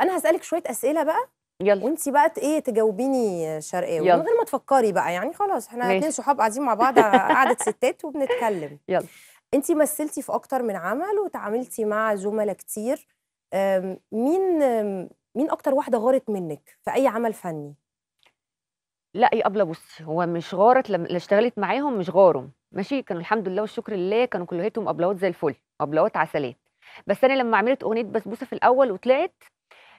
فانا طيب، هسالك شويه اسئله بقى يلا وانت بقى ايه تجاوبيني شرقاوي من غير ما تفكري بقى يعني خلاص احنا اتنين صحاب قاعدين مع بعض قعده ستات وبنتكلم يلا انت مثلتي في اكتر من عمل وتعاملتي مع زملاء كتير مين مين اكتر واحده غارت منك في اي عمل فني لا يا ابله بص هو مش غارت لما اشتغلت معاهم مش غاروا ماشي كانوا الحمد لله والشكر لله كانوا كليتهم ابلوات زي الفل ابلوات عسلات بس انا لما عملت اغنيه بسبوسه في الاول وطلعت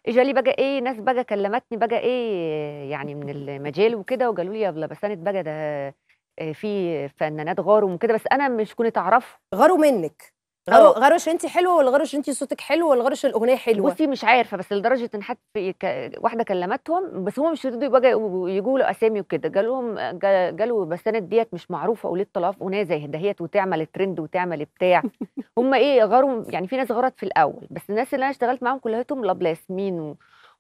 اجالي بقى ايه ناس بقى كلمتني بقى ايه يعني من المجال وكده وقالوا لي يا بلبسانه آه، بقى ده في فنانات غارم وكده بس انا مش كنت اعرفه غاروا منك غروش غرش انت حلوه ولا غرش انت صوتك حلو ولا غرش الاغنيه حلوه بصي مش عارفه بس لدرجه ان حد واحده كلمتهم بس هم مش يردوا يجوا له اسامي وكده قالوا بس انا ديت مش معروفه وليه في اغنيه زي دهيت وتعمل ترند وتعمل بتاع هم ايه غاروا يعني في ناس غرت في الاول بس الناس اللي انا اشتغلت معاهم كلهاتهم لابلا ياسمين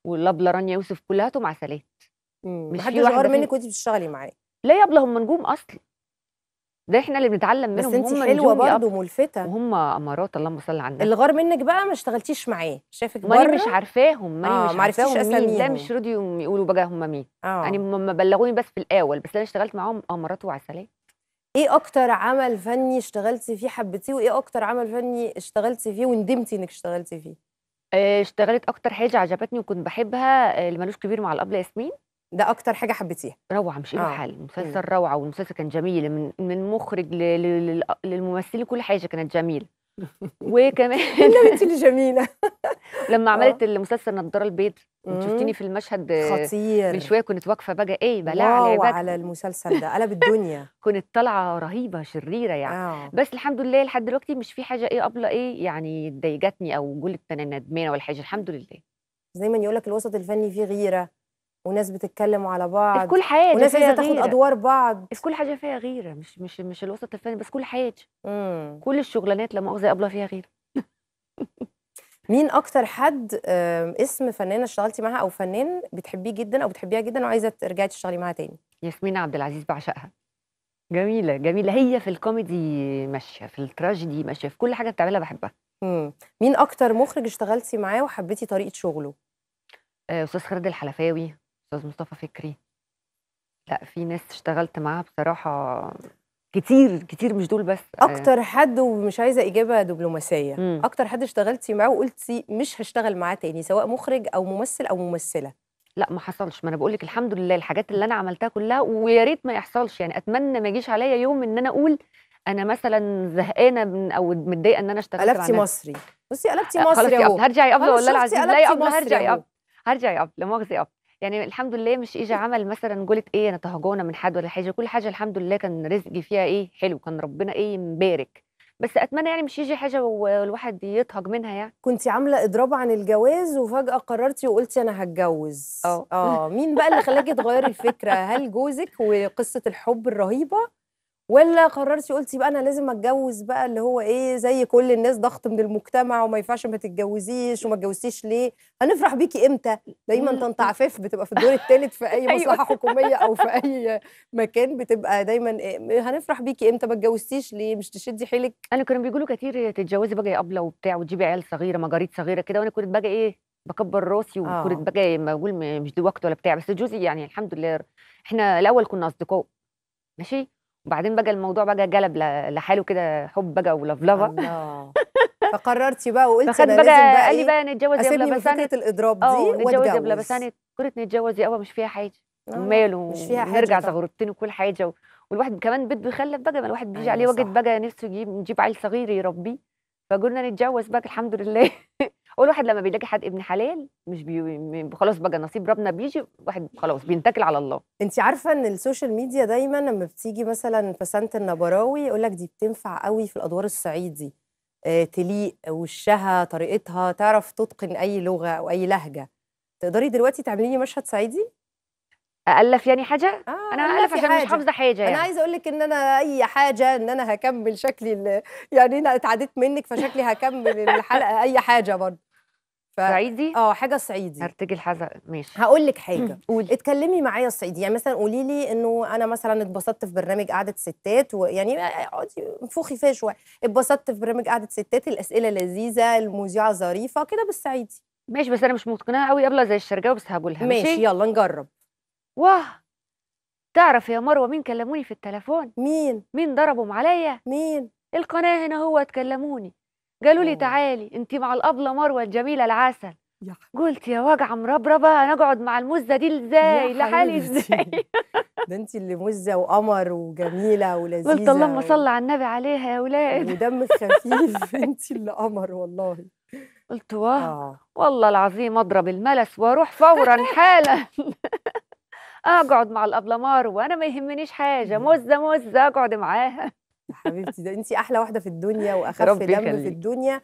ولابلا رانيا يوسف كلهاتهم عسلات مش في واحده منك وانت بتشتغلي معاه لا يابلا هم نجوم اصلا ده احنا اللي بنتعلم منهم بس انت حلوه برضه ملفته وهم امارات اللهم صل على النبي اللي غار منك بقى ما اشتغلتيش معاه شافك بره ماني مش عارفاهم ماني آه مش عارفاهم مين ده مش راضيهم يقولوا بقى هم مين آه. يعني ما بلغوني بس في الاول بس انا اشتغلت معاهم امارات آه، وعسلات ايه اكتر عمل فني اشتغلتي فيه حبيتيه وايه اكتر عمل فني اشتغلتي فيه وندمتي انك اشتغلتي فيه آه، اشتغلت اكتر حاجه عجبتني وكنت بحبها آه، اللي ملوش كبير مع الابله ياسمين ده اكتر حاجه حبيتيها روعه مش ايه حال المسلسل روعه والمسلسل كان جميل من من مخرج للممثلين كل حاجه كانت جميله وكمان انت اللي جميله لما عملت آه. المسلسل نضاره البيض شفتيني في المشهد خطير من شويه كنت واقفه بقى ايه بلاع واو على المسلسل ده قلب الدنيا كنت طالعه رهيبه شريره يعني أوه. بس الحمد لله لحد دلوقتي مش في حاجه ايه قبل ايه يعني ضايقتني او قلت انا ندمانه ولا حاجه الحمد لله دايما يقول لك الوسط الفني فيه غيره وناس بتتكلم على بعض في كل حاجه وناس عايزه تاخد ادوار بعض في كل حاجه فيها غيره مش مش مش الوسط الفني بس كل حياتي مم. كل الشغلانات لما مؤاخذه قبلها فيها غيره مين اكتر حد اسم فنانه اشتغلتي معاها او فنان بتحبيه جدا او بتحبيها جدا وعايزه ترجعي تشتغلي معاها تاني ياسمين عبد العزيز بعشقها جميله جميله هي في الكوميدي ماشيه في التراجيدي ماشيه في كل حاجه بتعملها بحبها مم. مين اكتر مخرج اشتغلتي معاه وحبيتي طريقه شغله آه، استاذ خالد الحلفاوي استاذ مصطفى فكري لا في ناس اشتغلت معاها بصراحه كتير كتير مش دول بس آه. اكتر حد ومش عايزه اجابه دبلوماسيه مم. اكتر حد اشتغلتي معاه وقلتي مش هشتغل معاه تاني سواء مخرج او ممثل او ممثله لا ما حصلش ما انا بقول لك الحمد لله الحاجات اللي انا عملتها كلها ويا ريت ما يحصلش يعني اتمنى ما يجيش عليا يوم ان انا اقول انا مثلا زهقانه من او متضايقه ان انا اشتغلت قلبتي مصري بصي قلبتي آه، مصري اهو هرجعي قبل والله العظيم لا يا هرجعي هرجع يا ابله هرجع لا مؤاخذه يا يعني الحمد لله مش اجى عمل مثلا قلت ايه انا تهجونا من حد ولا حاجه كل حاجه الحمد لله كان رزقي فيها ايه حلو كان ربنا ايه مبارك بس اتمنى يعني مش يجي حاجه والواحد يطهج منها يعني كنت عامله اضراب عن الجواز وفجاه قررتي وقلتي انا هتجوز اه اه مين بقى اللي خلاكي تغيري الفكره هل جوزك وقصه الحب الرهيبه ولا قررتي قلتي بقى انا لازم اتجوز بقى اللي هو ايه زي كل الناس ضغط من المجتمع وما ينفعش ما تتجوزيش وما اتجوزتيش ليه هنفرح بيكي امتى دايما تنتعفف بتبقى في الدور الثالث في اي أيوه. مصلحه حكوميه او في اي مكان بتبقى دايما إيه هنفرح بيكي امتى ما اتجوزتيش ليه مش تشدي حيلك انا كانوا بيقولوا كتير تتجوزي بقى ابله وبتاع وتجيبي عيال صغيره مجاريد صغيره كده وانا كنت بقى ايه بكبر راسي وكنت آه. بقى بقول مش دي وقت ولا بتاع بس جوزي يعني الحمد لله احنا الاول كنا اصدقاء ماشي وبعدين بقى الموضوع بقى جلب لحاله كده حب بقى ولفلفه فقررتي بقى وقلتي انا بقى لازم بقى قال لي إيه، بقى نتجوز يا بلبساني فكره الاضراب دي آه، نتجوز يا بساني كره نتجوز يا مش فيها حاجه آه، ماله مش فيها حاجه نرجع زغرتين وكل حاجه و... والواحد كمان بيت بيخلف بقى ما الواحد بيجي أيوة عليه وجد بقى نفسه يجيب نجيب عيل صغير يربيه فقلنا نتجوز بقى الحمد لله هو الواحد لما بيلاقي حد ابن حلال مش بي... خلاص بقى نصيب ربنا بيجي واحد خلاص بينتكل على الله انت عارفه ان السوشيال ميديا دايما لما بتيجي مثلا بسنت النبراوي يقول لك دي بتنفع قوي في الادوار الصعيدي آه، تليق وشها طريقتها تعرف تتقن اي لغه او اي لهجه تقدري دلوقتي تعملي لي مشهد صعيدي الف يعني حاجه آه انا هالف عشان مش حافظه حاجه يعني. انا عايزه اقول لك ان انا اي حاجه ان انا هكمل شكلي يعني انا اتعديت منك فشكلي هكمل الحلقه اي حاجه برضه ف... صعيدي اه حاجه صعيدي هرتجي الحزق ماشي هقول لك حاجه قولي اتكلمي معايا صعيدي يعني مثلا قولي لي انه انا مثلا اتبسطت في برنامج قعده ستات ويعني اقعدي انفخي فيها شويه اتبسطت في برنامج قعده ستات الاسئله لذيذه المذيعه ظريفه كده بالصعيدي ماشي بس انا مش متقنه قوي قبل زي الشرقاوي بس هقولها ماشي, ماشي يلا نجرب واه تعرف يا مروه مين كلموني في التليفون مين مين ضربهم عليا مين القناه هنا هو اتكلموني قالوا لي تعالي انت مع الابله مروه الجميله العسل يا قلت يا وجع مربربه انا اقعد مع المزه دي ازاي لحالي ازاي ده انت اللي مزه وقمر وجميله ولذيذه قلت اللهم صل على النبي عليها يا اولاد ودم خفيف انت اللي قمر والله قلت واه آه. والله العظيم اضرب الملس واروح فورا حالا اقعد مع الابلمار وانا ما يهمنيش حاجه مزه مزه اقعد معاها حبيبتي ده انت احلى واحده في الدنيا واخف دم في الدنيا